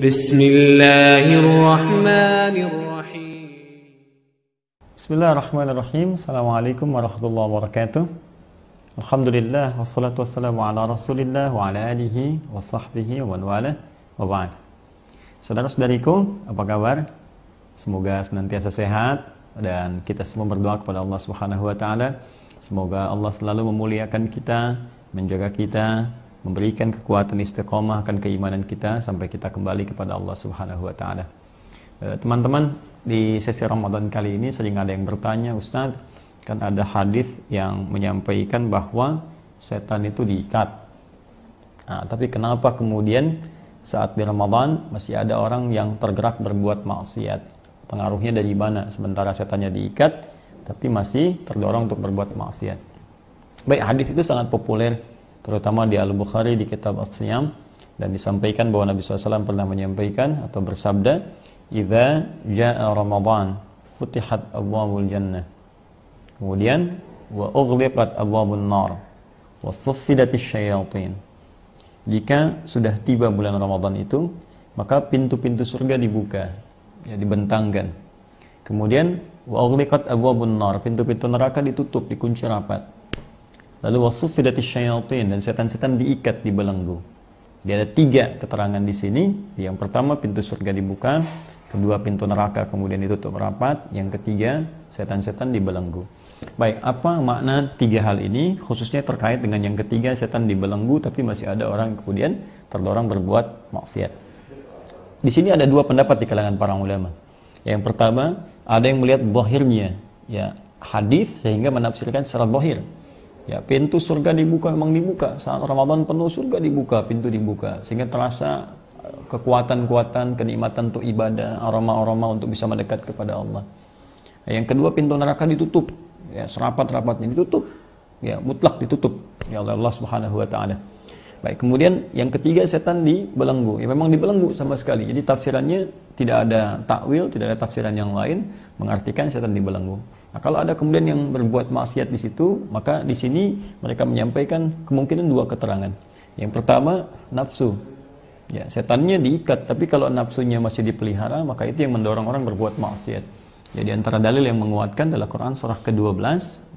Bismillahirrahmanirrahim. Bismillahirrahmanirrahim. Assalamualaikum warahmatullahi wabarakatuh. Alhamdulillah wassalatu wassalamu ala Rasulillah wa ala alihi wa sahbihi wa wala wa ba'd. Saudara-saudariku, apa kabar? Semoga senantiasa sehat dan kita semua berdoa kepada Allah swt. Semoga Allah selalu memuliakan kita, menjaga kita, memberikan kekuatan istiqomah akan keimanan kita sampai kita kembali kepada Allah Subhanahu wa taala. Eh, teman-teman, di sesi Ramadan kali ini sering ada yang bertanya, Ustaz, kan ada hadis yang menyampaikan bahwa setan itu diikat. Nah, tapi kenapa kemudian saat di Ramadan masih ada orang yang tergerak berbuat maksiat? Pengaruhnya dari mana? Sementara setannya diikat, tapi masih terdorong untuk berbuat maksiat. Baik, hadis itu sangat populer terutama di Al-Bukhari di kitab As-Siyam dan disampaikan bahwa Nabi SAW pernah menyampaikan atau bersabda Iza jaa ramadan futihat abwabul jannah kemudian wa ughliqat abwabun nar wa suffidatis syayatin jika sudah tiba bulan Ramadan itu maka pintu-pintu surga dibuka ya dibentangkan kemudian wa ughliqat abwabun nar pintu-pintu neraka ditutup dikunci rapat Lalu wasufidati syayatin dan setan-setan diikat di belenggu. Dia ada tiga keterangan di sini. Yang pertama pintu surga dibuka, kedua pintu neraka kemudian ditutup rapat, yang ketiga setan-setan di belenggu. Baik, apa makna tiga hal ini khususnya terkait dengan yang ketiga setan di belenggu, tapi masih ada orang yang kemudian terdorong berbuat maksiat. Di sini ada dua pendapat di kalangan para ulama. Yang pertama, ada yang melihat zahirnya ya hadis sehingga menafsirkan secara zahir Ya, pintu surga dibuka memang dibuka. Saat Ramadan penuh surga dibuka, pintu dibuka. Sehingga terasa eh, kekuatan-kuatan, kenikmatan untuk ibadah, aroma-aroma untuk bisa mendekat kepada Allah. Yang kedua pintu neraka ditutup. Ya, serapat-rapatnya ditutup. Ya, mutlak ditutup. Ya Allah, Allah Subhanahu wa taala. Baik, kemudian yang ketiga setan dibelenggu. Ya memang dibelenggu sama sekali. Jadi tafsirannya tidak ada takwil, tidak ada tafsiran yang lain mengartikan setan dibelenggu. Nah, kalau ada kemudian yang berbuat maksiat di situ, maka di sini mereka menyampaikan kemungkinan dua keterangan. Yang pertama, nafsu. Ya, setannya diikat, tapi kalau nafsunya masih dipelihara, maka itu yang mendorong orang berbuat maksiat. Jadi ya, antara dalil yang menguatkan adalah Quran surah ke-12,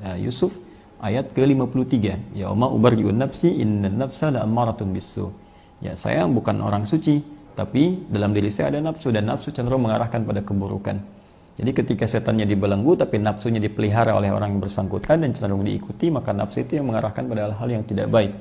ya, Yusuf ayat ke-53. Ya umma ubargiun nafsi inna nafsa la ammaratun bisu. Ya, saya bukan orang suci, tapi dalam diri saya ada nafsu dan nafsu cenderung mengarahkan pada keburukan. Jadi ketika setannya dibelenggu tapi nafsunya dipelihara oleh orang yang bersangkutan dan cenderung diikuti, maka nafsu itu yang mengarahkan pada hal-hal yang tidak baik.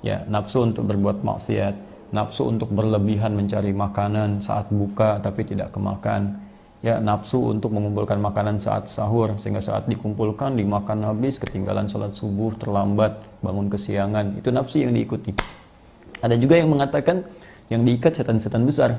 Ya, nafsu untuk berbuat maksiat, nafsu untuk berlebihan mencari makanan saat buka tapi tidak kemakan. Ya, nafsu untuk mengumpulkan makanan saat sahur sehingga saat dikumpulkan dimakan habis, ketinggalan sholat subuh, terlambat, bangun kesiangan. Itu nafsu yang diikuti. Ada juga yang mengatakan yang diikat setan-setan besar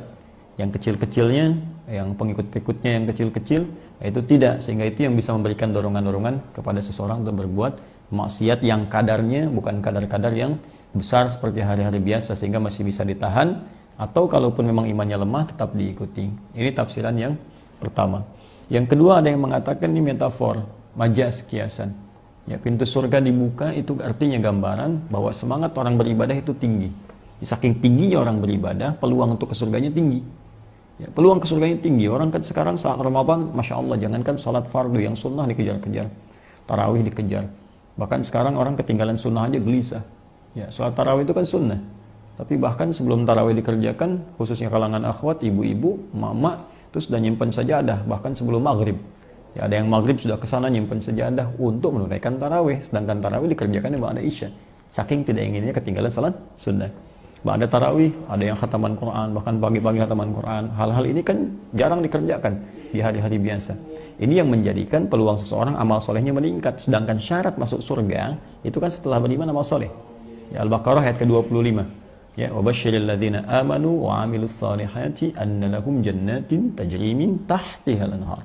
yang kecil-kecilnya, yang pengikut-pengikutnya yang kecil-kecil, itu tidak. Sehingga itu yang bisa memberikan dorongan-dorongan kepada seseorang untuk berbuat maksiat yang kadarnya bukan kadar-kadar yang besar seperti hari-hari biasa sehingga masih bisa ditahan atau kalaupun memang imannya lemah tetap diikuti. Ini tafsiran yang pertama. Yang kedua ada yang mengatakan ini metafor, majas kiasan. Ya, pintu surga dibuka itu artinya gambaran bahwa semangat orang beribadah itu tinggi. Saking tingginya orang beribadah, peluang untuk ke surganya tinggi. Ya, peluang ke tinggi. Orang kan sekarang saat Ramadan, Masya Allah, jangankan salat fardu yang sunnah dikejar-kejar. Tarawih dikejar. Bahkan sekarang orang ketinggalan sunnah aja gelisah. Ya, salat tarawih itu kan sunnah. Tapi bahkan sebelum tarawih dikerjakan, khususnya kalangan akhwat, ibu-ibu, mama, terus sudah nyimpen sajadah, bahkan sebelum maghrib. Ya, ada yang maghrib sudah kesana nyimpen sejadah untuk menunaikan tarawih, sedangkan tarawih dikerjakan di ada isya. Saking tidak inginnya ketinggalan salat sunnah ada tarawih, ada yang khataman Quran, bahkan pagi-pagi khataman Quran. Hal-hal ini kan jarang dikerjakan di hari-hari biasa. Ini yang menjadikan peluang seseorang amal solehnya meningkat. Sedangkan syarat masuk surga itu kan setelah beriman amal soleh. Ya, Al-Baqarah ayat ke-25. Ya, wabashiril ladzina amanu wa amilus salihati anna jannatin tajri min anhar.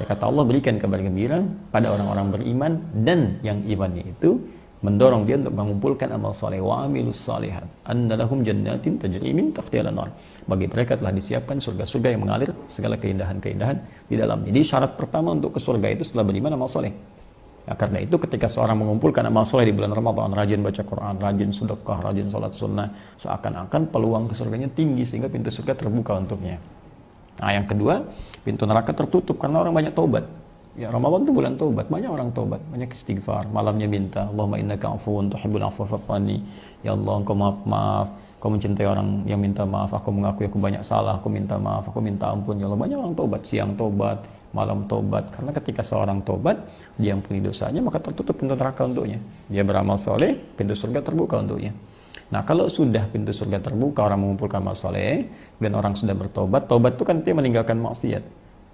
Ya, kata Allah berikan kabar gembira pada orang-orang beriman dan yang imannya itu mendorong dia untuk mengumpulkan amal soleh wa amilus salihat annalahum jannatin tajri min tahtiha anwar bagi mereka telah disiapkan surga-surga yang mengalir segala keindahan-keindahan di dalam jadi syarat pertama untuk ke surga itu setelah beriman amal soleh ya, karena itu ketika seorang mengumpulkan amal soleh di bulan Ramadan, rajin baca Quran, rajin sedekah, rajin sholat sunnah, seakan-akan peluang ke surganya tinggi sehingga pintu surga terbuka untuknya. Nah, yang kedua, pintu neraka tertutup karena orang banyak taubat Ya, Ramadan itu bulan tobat Banyak orang tobat banyak istighfar. Malamnya minta, Allahumma innaka afuun tuhibbul afwa fa'fani. Ya Allah, engkau maaf, maaf. Kau mencintai orang yang minta maaf. Aku mengakui aku banyak salah. Aku minta maaf. Aku minta ampun. Ya Allah, banyak orang tobat Siang tobat malam tobat Karena ketika seorang tobat taubat, punya dosanya, maka tertutup pintu neraka untuknya. Dia beramal soleh, pintu surga terbuka untuknya. Nah, kalau sudah pintu surga terbuka, orang mengumpulkan amal dan orang sudah bertobat, tobat itu kan dia meninggalkan maksiat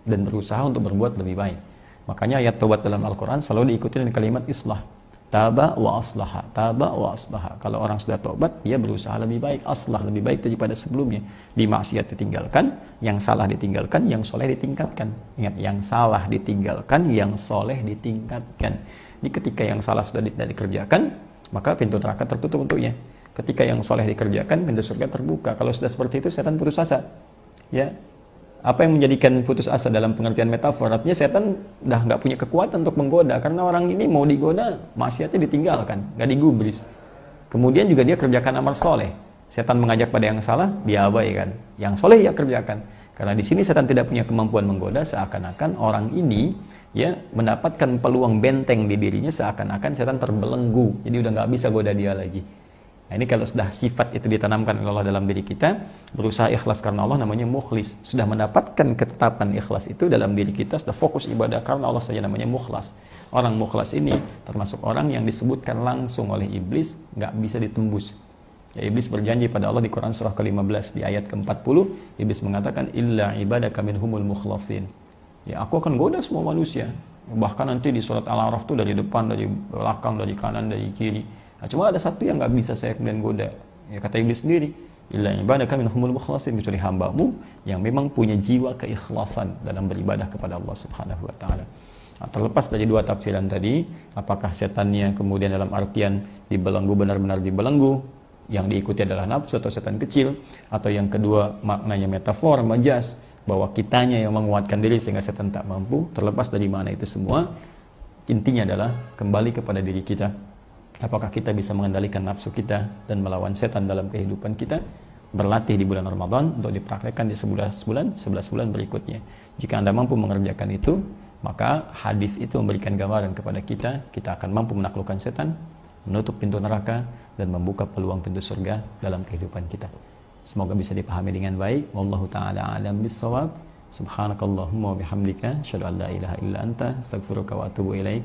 dan berusaha untuk berbuat lebih baik. Makanya ayat tobat dalam Al-Quran selalu diikuti dengan kalimat islah. Taba wa aslaha, taba wa aslaha. Kalau orang sudah tobat dia berusaha lebih baik, aslah lebih baik daripada sebelumnya. Di maksiat ditinggalkan, yang salah ditinggalkan, yang soleh ditingkatkan. Ingat, yang salah ditinggalkan, yang soleh ditingkatkan. Ini ketika yang salah sudah tidak dikerjakan, maka pintu neraka tertutup untuknya. Ketika yang soleh dikerjakan, pintu surga terbuka. Kalau sudah seperti itu, setan putus asa. Ya, apa yang menjadikan putus asa dalam pengertian metafor artinya setan dah nggak punya kekuatan untuk menggoda karena orang ini mau digoda maksiatnya ditinggalkan nggak digubris kemudian juga dia kerjakan amal soleh setan mengajak pada yang salah dia kan yang soleh ya kerjakan karena di sini setan tidak punya kemampuan menggoda seakan-akan orang ini ya mendapatkan peluang benteng di dirinya seakan-akan setan terbelenggu jadi udah nggak bisa goda dia lagi Nah, ini kalau sudah sifat itu ditanamkan oleh Allah dalam diri kita, berusaha ikhlas karena Allah namanya mukhlis. Sudah mendapatkan ketetapan ikhlas itu dalam diri kita, sudah fokus ibadah karena Allah saja namanya mukhlas. Orang mukhlas ini termasuk orang yang disebutkan langsung oleh iblis, nggak bisa ditembus. Ya, iblis berjanji pada Allah di Quran surah ke-15 di ayat ke-40, iblis mengatakan illa ibadah ibadaka humul mukhlasin. Ya, aku akan goda semua manusia. Bahkan nanti di surat Al-A'raf itu dari depan, dari belakang, dari kanan, dari kiri Nah, cuma ada satu yang nggak bisa saya kemudian goda. Ya, kata iblis sendiri, ibadah kami minhumul mukhlasin kecuali hambamu yang memang punya jiwa keikhlasan dalam beribadah kepada Allah Subhanahu wa taala. Nah, terlepas dari dua tafsiran tadi, apakah setannya kemudian dalam artian dibelenggu benar-benar dibelenggu, yang diikuti adalah nafsu atau setan kecil, atau yang kedua maknanya metafor, majas, bahwa kitanya yang menguatkan diri sehingga setan tak mampu, terlepas dari mana itu semua, intinya adalah kembali kepada diri kita Apakah kita bisa mengendalikan nafsu kita dan melawan setan dalam kehidupan kita? Berlatih di bulan Ramadan untuk dipraktekkan di sebulan-sebulan sebelas bulan berikutnya. Jika Anda mampu mengerjakan itu, maka hadis itu memberikan gambaran kepada kita, kita akan mampu menaklukkan setan, menutup pintu neraka, dan membuka peluang pintu surga dalam kehidupan kita. Semoga bisa dipahami dengan baik. Wallahu ta'ala alam bisawab. Subhanakallahumma wa bihamdika. Asyadu an la ilaha illa anta. Astagfirullah wa atubu ilaih.